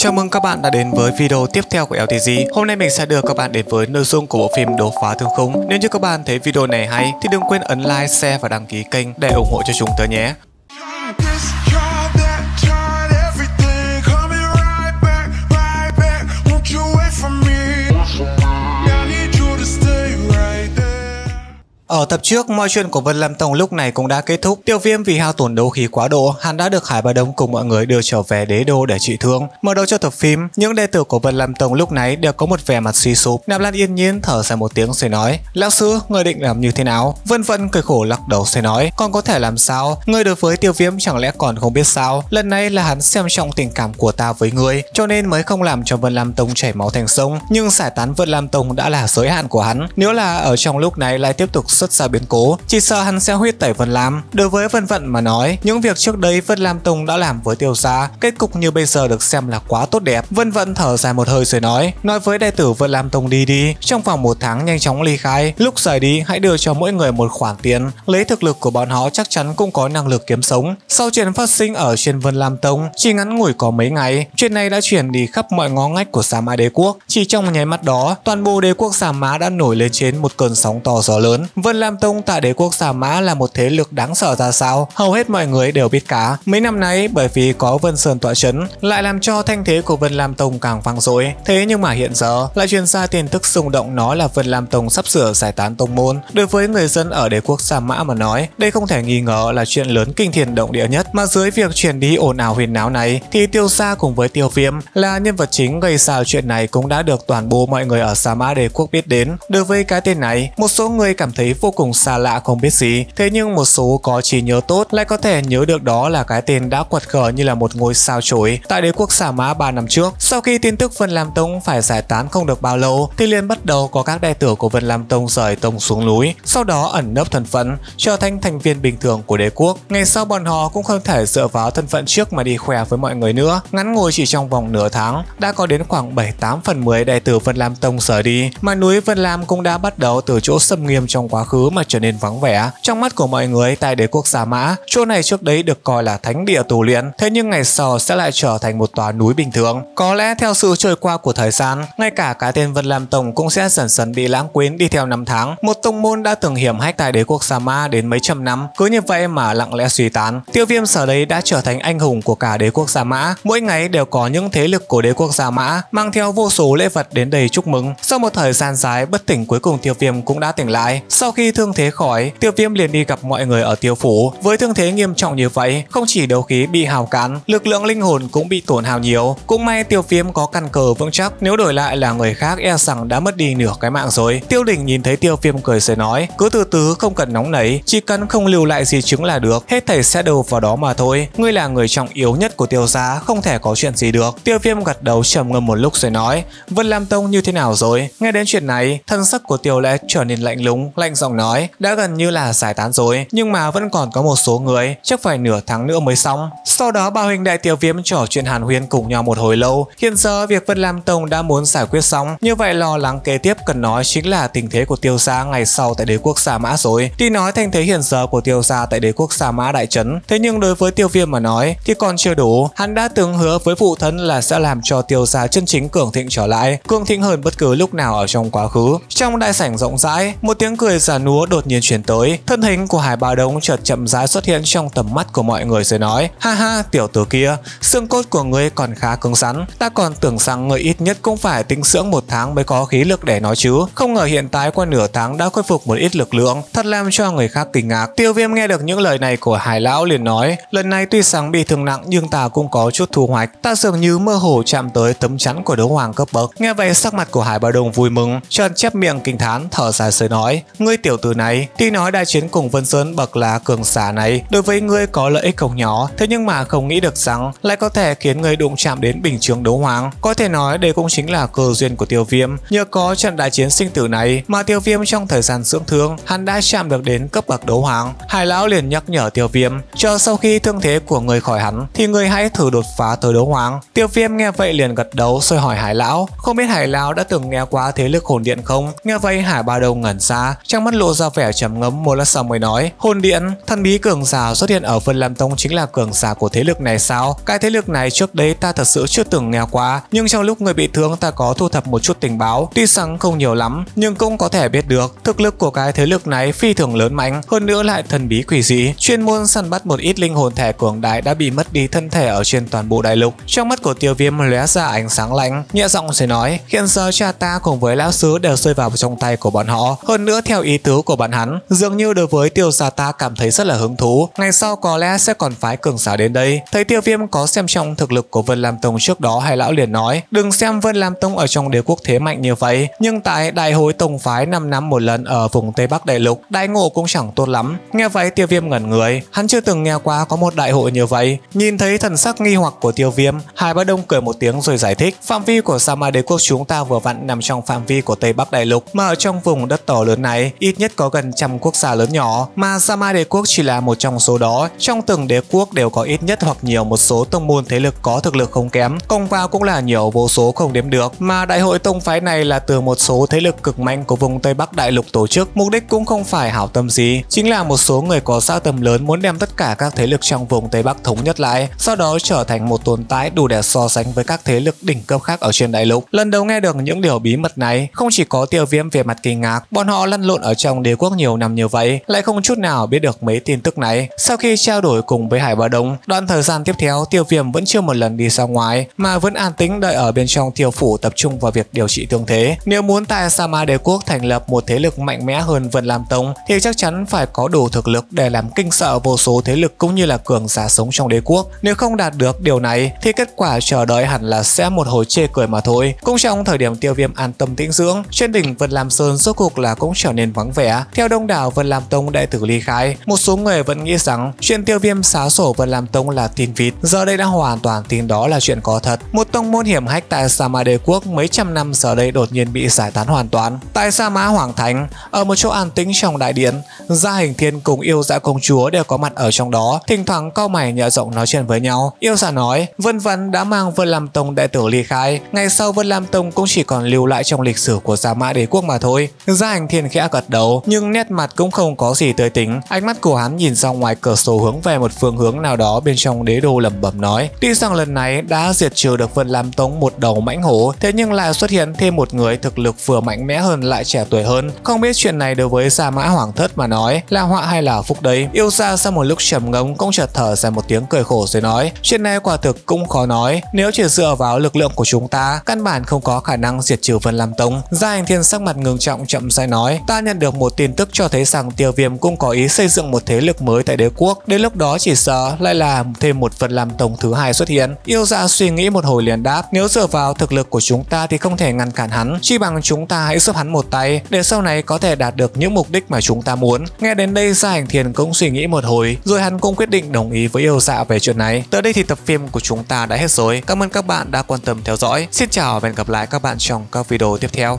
Chào mừng các bạn đã đến với video tiếp theo của LTG. Hôm nay mình sẽ đưa các bạn đến với nội dung của bộ phim đố phá thương khung. Nếu như các bạn thấy video này hay thì đừng quên ấn like, share và đăng ký kênh để ủng hộ cho chúng tôi nhé. Ở tập trước, mọi chuyện của Vân Lâm Tông lúc này cũng đã kết thúc. Tiêu Viêm vì hao tổn đấu khí quá độ, hắn đã được Hải Ba Đông cùng mọi người đưa trở về đế đô để trị thương. Mở đầu cho tập phim, những đệ tử của Vân Lâm Tông lúc này đều có một vẻ mặt suy sụp. Nam Lan yên nhiên thở dài một tiếng rồi nói: "Lão sư, người định làm như thế nào?" Vân Vân cười khổ lắc đầu rồi nói: "Con có thể làm sao? người đối với Tiêu Viêm chẳng lẽ còn không biết sao? Lần này là hắn xem trọng tình cảm của ta với ngươi, cho nên mới không làm cho Vân Lâm Tông chảy máu thành sông. Nhưng giải tán Vân Lâm Tông đã là giới hạn của hắn. Nếu là ở trong lúc này lại tiếp tục xuất xuất ra biến cố, chỉ sợ hắn sẽ huyết tẩy Vân Lam. Đối với Vân Vận mà nói, những việc trước đây Vân Lam Tùng đã làm với tiêu gia, kết cục như bây giờ được xem là quá tốt đẹp. Vân Vận thở dài một hơi rồi nói, nói với đệ tử Vân Lam Tùng đi đi, trong vòng một tháng nhanh chóng ly khai, lúc rời đi hãy đưa cho mỗi người một khoản tiền, lấy thực lực của bọn họ chắc chắn cũng có năng lực kiếm sống. Sau chuyện phát sinh ở trên Vân Lam Tông, chỉ ngắn ngủi có mấy ngày, chuyện này đã chuyển đi khắp mọi ngó ngách của Sa Ma Đế quốc. Chỉ trong nháy mắt đó, toàn bộ đế quốc Sa Mã đã nổi lên trên một cơn sóng to gió lớn. Vân Vân Lam Tông tại đế quốc Sa Mã là một thế lực đáng sợ ra sao, hầu hết mọi người đều biết cả. Mấy năm nay bởi vì có Vân Sơn tọa chấn lại làm cho thanh thế của Vân Lam Tông càng vang dội. Thế nhưng mà hiện giờ lại truyền ra tin tức xung động nó là Vân Lam Tông sắp sửa giải tán tông môn. Đối với người dân ở đế quốc Sa Mã mà nói, đây không thể nghi ngờ là chuyện lớn kinh thiên động địa nhất. Mà dưới việc truyền đi ồn ào huyền náo này thì Tiêu Sa cùng với Tiêu Viêm là nhân vật chính gây xào chuyện này cũng đã được toàn bộ mọi người ở Sa Mã đế quốc biết đến. Đối với cái tên này, một số người cảm thấy vô vô cùng xa lạ không biết gì. Thế nhưng một số có trí nhớ tốt lại có thể nhớ được đó là cái tên đã quật khởi như là một ngôi sao chổi tại đế quốc xà Mã 3 năm trước. Sau khi tin tức Vân Lam Tông phải giải tán không được bao lâu thì liền bắt đầu có các đệ tử của Vân Lam Tông rời tông xuống núi, sau đó ẩn nấp thân phận, trở thành thành viên bình thường của đế quốc. Ngày sau bọn họ cũng không thể dựa vào thân phận trước mà đi khoe với mọi người nữa. Ngắn ngồi chỉ trong vòng nửa tháng, đã có đến khoảng 7-8 phần 10 đệ tử Vân Lam Tông rời đi, mà núi Vân Lam cũng đã bắt đầu từ chỗ xâm nghiêm trong quá khứ khứ mà trở nên vắng vẻ. Trong mắt của mọi người tại đế quốc Sa Mã, chỗ này trước đấy được coi là thánh địa tù luyện, thế nhưng ngày sau sẽ lại trở thành một tòa núi bình thường. Có lẽ theo sự trôi qua của thời gian, ngay cả cái tên Vân Lam Tông cũng sẽ dần dần bị lãng quên đi theo năm tháng. Một tông môn đã từng hiểm hách tại đế quốc Sa mã đến mấy trăm năm, cứ như vậy mà lặng lẽ suy tán. Tiêu Viêm sở đấy đã trở thành anh hùng của cả đế quốc Sa Mã, mỗi ngày đều có những thế lực của đế quốc Sa Mã mang theo vô số lễ vật đến đây chúc mừng. Sau một thời gian dài bất tỉnh cuối cùng Tiêu Viêm cũng đã tỉnh lại. Sau khi thương thế khỏi, Tiêu Viêm liền đi gặp mọi người ở Tiêu phủ. Với thương thế nghiêm trọng như vậy, không chỉ đấu khí bị hào cán, lực lượng linh hồn cũng bị tổn hao nhiều. Cũng may Tiêu Viêm có căn cờ vững chắc, nếu đổi lại là người khác e rằng đã mất đi nửa cái mạng rồi. Tiêu Đình nhìn thấy Tiêu Viêm cười rồi nói, cứ từ từ không cần nóng nảy, chỉ cần không lưu lại di chứng là được, hết thảy sẽ đầu vào đó mà thôi. Ngươi là người trọng yếu nhất của Tiêu gia, không thể có chuyện gì được. Tiêu Viêm gật đầu trầm ngâm một lúc rồi nói, Vân Lam Tông như thế nào rồi? Nghe đến chuyện này, thân sắc của Tiêu lệ trở nên lạnh lùng, lạnh giọng nói đã gần như là giải tán rồi nhưng mà vẫn còn có một số người chắc phải nửa tháng nữa mới xong sau đó ba huynh đại tiểu viêm trò chuyện hàn huyên cùng nhau một hồi lâu hiện giờ việc vân lam tông đã muốn giải quyết xong như vậy lo lắng kế tiếp cần nói chính là tình thế của tiêu gia ngày sau tại đế quốc sa mã rồi tuy nói thành thế hiện giờ của tiêu gia tại đế quốc sa mã đại trấn thế nhưng đối với tiêu viêm mà nói thì còn chưa đủ hắn đã từng hứa với phụ thân là sẽ làm cho tiêu gia chân chính cường thịnh trở lại cường thịnh hơn bất cứ lúc nào ở trong quá khứ trong đại sảnh rộng rãi một tiếng cười già là núa đột nhiên chuyển tới, thân hình của Hải Bà Đống chợt chậm rãi xuất hiện trong tầm mắt của mọi người rồi nói: "Ha ha, tiểu tử kia, xương cốt của ngươi còn khá cứng rắn, ta còn tưởng rằng ngươi ít nhất cũng phải tinh dưỡng một tháng mới có khí lực để nói chứ, không ngờ hiện tại qua nửa tháng đã khôi phục một ít lực lượng, thật làm cho người khác kinh ngạc." Tiêu Viêm nghe được những lời này của Hải lão liền nói: "Lần này tuy sáng bị thương nặng nhưng ta cũng có chút thu hoạch, ta dường như mơ hồ chạm tới tấm chắn của đấu hoàng cấp bậc." Nghe vậy sắc mặt của Hải Bà Đồng vui mừng, chợt chép miệng kinh thán thở dài rồi nói: "Ngươi tiểu tử này. Tuy nói đại chiến cùng Vân Sơn bậc là cường giả này đối với ngươi có lợi ích không nhỏ, thế nhưng mà không nghĩ được rằng lại có thể khiến ngươi đụng chạm đến bình chứng đấu hoàng. Có thể nói đây cũng chính là cơ duyên của Tiêu Viêm. Nhờ có trận đại chiến sinh tử này mà Tiêu Viêm trong thời gian dưỡng thương, hắn đã chạm được đến cấp bậc đấu hoàng. Hải lão liền nhắc nhở Tiêu Viêm, cho sau khi thương thế của người khỏi hắn thì người hãy thử đột phá tới đấu hoàng. Tiêu Viêm nghe vậy liền gật đầu rồi hỏi Hải lão, không biết Hải lão đã từng nghe qua thế lực hồn điện không? Nghe vậy Hải Ba Đầu ngẩn ra, trong mắt lộ ra vẻ trầm ngấm một lát sau mới nói Hồn điện, thần bí cường giả xuất hiện ở Vân Lam Tông chính là cường giả của thế lực này sao? Cái thế lực này trước đấy ta thật sự chưa từng nghe qua Nhưng trong lúc người bị thương ta có thu thập một chút tình báo Tuy rằng không nhiều lắm nhưng cũng có thể biết được Thực lực của cái thế lực này phi thường lớn mạnh Hơn nữa lại thần bí quỷ dị Chuyên môn săn bắt một ít linh hồn thẻ cường đại đã bị mất đi thân thể ở trên toàn bộ đại lục Trong mắt của tiêu viêm lóe ra ánh sáng lạnh Nhẹ giọng sẽ nói Hiện giờ cha ta cùng với lão sứ đều rơi vào trong tay của bọn họ Hơn nữa theo ý tứ của bạn hắn dường như đối với tiêu gia ta cảm thấy rất là hứng thú ngày sau có lẽ sẽ còn phái cường giả đến đây thấy tiêu viêm có xem trong thực lực của vân lam tông trước đó hai lão liền nói đừng xem vân lam tông ở trong đế quốc thế mạnh như vậy nhưng tại đại hội tông phái 5 năm một lần ở vùng tây bắc đại lục đại ngộ cũng chẳng tốt lắm nghe vậy tiêu viêm ngẩn người hắn chưa từng nghe qua có một đại hội như vậy nhìn thấy thần sắc nghi hoặc của tiêu viêm hai bá đông cười một tiếng rồi giải thích phạm vi của sa ma đế quốc chúng ta vừa vặn nằm trong phạm vi của tây bắc đại lục mà ở trong vùng đất đỏ lớn này ít nhất có gần trăm quốc gia lớn nhỏ, mà Sama đế quốc chỉ là một trong số đó. Trong từng đế quốc đều có ít nhất hoặc nhiều một số tông môn thế lực có thực lực không kém, công vào cũng là nhiều vô số không đếm được, mà đại hội tông phái này là từ một số thế lực cực mạnh của vùng Tây Bắc đại lục tổ chức, mục đích cũng không phải hảo tâm gì, chính là một số người có xã tầm lớn muốn đem tất cả các thế lực trong vùng Tây Bắc thống nhất lại, sau đó trở thành một tồn tại đủ để so sánh với các thế lực đỉnh cấp khác ở trên đại lục. Lần đầu nghe được những điều bí mật này, không chỉ có tiêu viêm về mặt kinh ngạc, bọn họ lăn lộn ở trong trong đế quốc nhiều năm như vậy lại không chút nào biết được mấy tin tức này. Sau khi trao đổi cùng với Hải Bá Đông, đoạn thời gian tiếp theo Tiêu Viêm vẫn chưa một lần đi ra ngoài mà vẫn an tĩnh đợi ở bên trong thiêu phủ tập trung vào việc điều trị thương thế. Nếu muốn tại Sa Ma đế quốc thành lập một thế lực mạnh mẽ hơn Vân Lam Tông thì chắc chắn phải có đủ thực lực để làm kinh sợ vô số thế lực cũng như là cường giả sống trong đế quốc. Nếu không đạt được điều này thì kết quả chờ đợi hẳn là sẽ một hồi chê cười mà thôi. Cũng trong thời điểm Tiêu Viêm an tâm tĩnh dưỡng, trên đỉnh Vân Lam Sơn rốt cuộc là cũng trở nên vắng vẻ vẻ. Theo đông đảo Vân làm Tông đệ tử ly khai, một số người vẫn nghĩ rằng chuyện tiêu viêm xáo sổ Vân làm Tông là tin vịt. Giờ đây đã hoàn toàn tin đó là chuyện có thật. Một tông môn hiểm hách tại Sa Ma Đế Quốc mấy trăm năm giờ đây đột nhiên bị giải tán hoàn toàn. Tại Sa Ma Hoàng Thành, ở một chỗ an tĩnh trong đại điện, gia hình thiên cùng yêu dạ công chúa đều có mặt ở trong đó, thỉnh thoảng cau mày nhợ rộng nói chuyện với nhau. Yêu giả nói, Vân Vân đã mang Vân làm Tông đệ tử ly khai, ngày sau Vân làm Tông cũng chỉ còn lưu lại trong lịch sử của Sa Ma Đế Quốc mà thôi. Gia hình thiên khẽ gật đầu sổ nhưng nét mặt cũng không có gì tươi tính ánh mắt của hắn nhìn ra ngoài cửa sổ hướng về một phương hướng nào đó bên trong đế đô lẩm bẩm nói tuy rằng lần này đã diệt trừ được vân lam tống một đầu mãnh hổ thế nhưng lại xuất hiện thêm một người thực lực vừa mạnh mẽ hơn lại trẻ tuổi hơn không biết chuyện này đối với gia mã hoàng thất mà nói là họa hay là phúc đấy yêu xa sau một lúc trầm ngống cũng chợt thở ra một tiếng cười khổ rồi nói chuyện này quả thực cũng khó nói nếu chỉ dựa vào lực lượng của chúng ta căn bản không có khả năng diệt trừ vân lam tống gia hành thiên sắc mặt ngừng trọng chậm rãi nói ta nhận được được một tin tức cho thấy rằng tiêu viêm cũng có ý xây dựng một thế lực mới tại đế quốc. Đến lúc đó chỉ sợ lại là thêm một vật làm tổng thứ hai xuất hiện. Yêu dạ suy nghĩ một hồi liền đáp, nếu dựa vào thực lực của chúng ta thì không thể ngăn cản hắn, chỉ bằng chúng ta hãy giúp hắn một tay để sau này có thể đạt được những mục đích mà chúng ta muốn. Nghe đến đây Gia dạ Hành Thiền cũng suy nghĩ một hồi, rồi hắn cũng quyết định đồng ý với yêu dạ về chuyện này. Tới đây thì tập phim của chúng ta đã hết rồi. Cảm ơn các bạn đã quan tâm theo dõi. Xin chào và hẹn gặp lại các bạn trong các video tiếp theo.